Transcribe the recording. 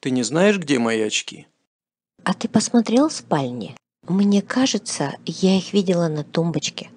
Ты не знаешь, где мои очки? А ты посмотрел в спальне? Мне кажется, я их видела на тумбочке.